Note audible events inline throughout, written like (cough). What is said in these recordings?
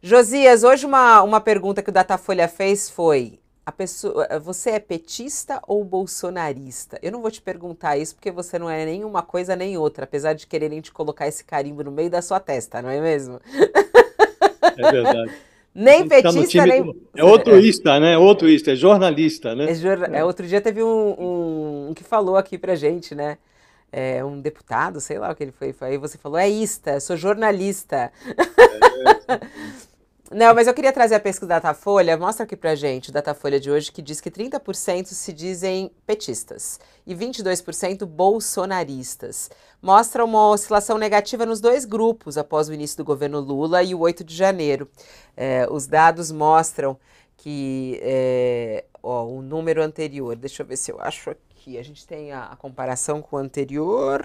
Josias, hoje uma, uma pergunta que o Datafolha fez foi: Pessoa, você é petista ou bolsonarista? Eu não vou te perguntar isso porque você não é nem uma coisa nem outra, apesar de quererem te colocar esse carimbo no meio da sua testa, não é mesmo? É verdade. (laughs) nem tá petista, tá nem. Do... É ista, né? É ista é jornalista, né? É jorna... é. Outro dia teve um, um, que falou aqui pra gente, né? É, um deputado, sei lá o que ele foi. Aí você falou, é ista, sou jornalista. É, é. (laughs) Não, mas eu queria trazer a pesquisa da Datafolha. Mostra aqui pra gente o Datafolha de hoje que diz que 30% se dizem petistas e 22% bolsonaristas. Mostra uma oscilação negativa nos dois grupos após o início do governo Lula e o 8 de janeiro. É, os dados mostram que é, ó, o número anterior, deixa eu ver se eu acho aqui. A gente tem a, a comparação com o anterior.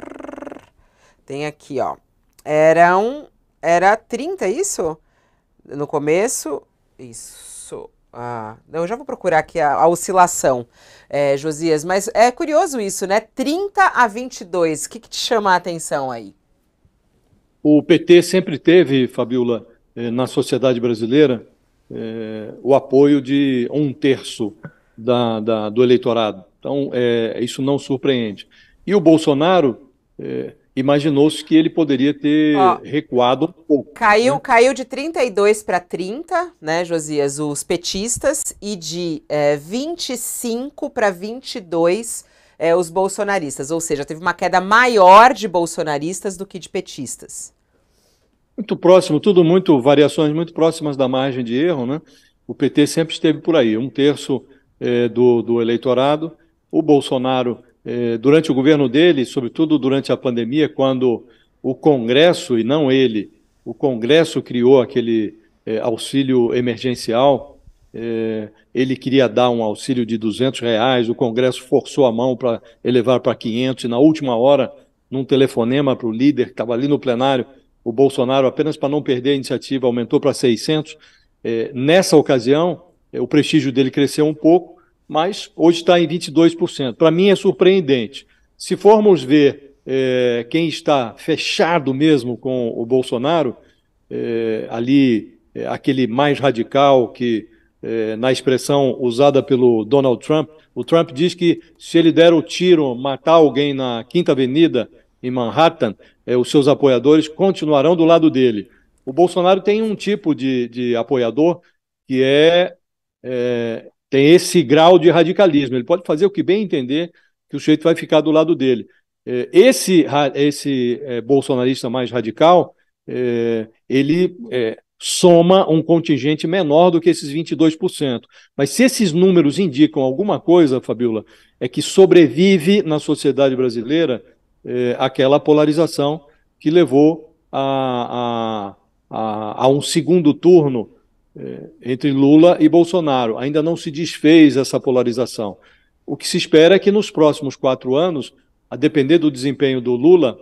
Tem aqui, ó. um, Era 30, é isso? no começo, isso. Ah, eu já vou procurar aqui a, a oscilação, é, Josias, mas é curioso isso, né? 30 a 22, o que, que te chama a atenção aí? O PT sempre teve, Fabiola, eh, na sociedade brasileira, eh, o apoio de um terço da, da, do eleitorado. Então, eh, isso não surpreende. E o Bolsonaro eh, imaginou-se que ele poderia ter Ó, recuado um pouco. Caiu, né? caiu de 32 para 30, né, Josias, os petistas, e de é, 25 para 22 é, os bolsonaristas. Ou seja, teve uma queda maior de bolsonaristas do que de petistas. Muito próximo, tudo muito, variações muito próximas da margem de erro, né? O PT sempre esteve por aí, um terço é, do, do eleitorado. O Bolsonaro eh, durante o governo dele, sobretudo durante a pandemia, quando o Congresso, e não ele, o Congresso criou aquele eh, auxílio emergencial, eh, ele queria dar um auxílio de 200 reais, o Congresso forçou a mão para elevar para 500, e na última hora, num telefonema para o líder que estava ali no plenário, o Bolsonaro, apenas para não perder a iniciativa, aumentou para 600. nessa ocasião, o prestígio dele cresceu um pouco, mas hoje está em 22%. Para mim é surpreendente. Se formos ver é, quem está fechado mesmo com o Bolsonaro, é, ali, é, aquele mais radical que, é, na expressão usada pelo Donald Trump, o Trump diz que se ele der o tiro, matar alguém na Quinta Avenida, em Manhattan, é, os seus apoiadores continuarão do lado dele. O Bolsonaro tem um tipo de, de apoiador que é, é, tem esse grau de radicalismo. Ele pode fazer o que bem entender, que o sujeito vai ficar do lado dele. É, esse, esse é, bolsonarista mais radical, é, ele soma um contingente menor do que esses 22%. Mas se esses números indicam alguma coisa, Fabiola, é que sobrevive na sociedade brasileira aquela polarização que levou a, a, a, a um segundo turno entre Lula e Bolsonaro. Ainda não se desfez essa polarização. O que se espera é que nos próximos quatro anos, a depender do desempenho do Lula,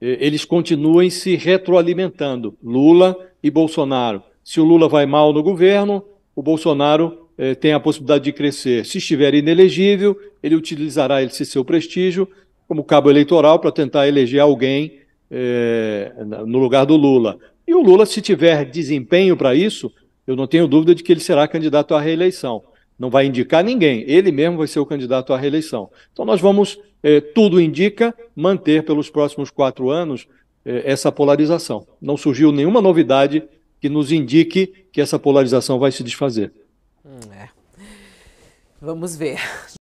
eles continuem se retroalimentando, Lula e Bolsonaro. Se o Lula vai mal no governo, o Bolsonaro eh, tem a possibilidade de crescer. Se estiver inelegível, ele utilizará esse seu prestígio como cabo eleitoral para tentar eleger alguém eh, no lugar do Lula. Se o Lula, se tiver desempenho para isso, eu não tenho dúvida de que ele será candidato à reeleição. Não vai indicar ninguém, ele mesmo vai ser o candidato à reeleição. Então, nós vamos, eh, tudo indica, manter pelos próximos quatro anos eh, essa polarização. Não surgiu nenhuma novidade que nos indique que essa polarização vai se desfazer. Hum, é. Vamos ver.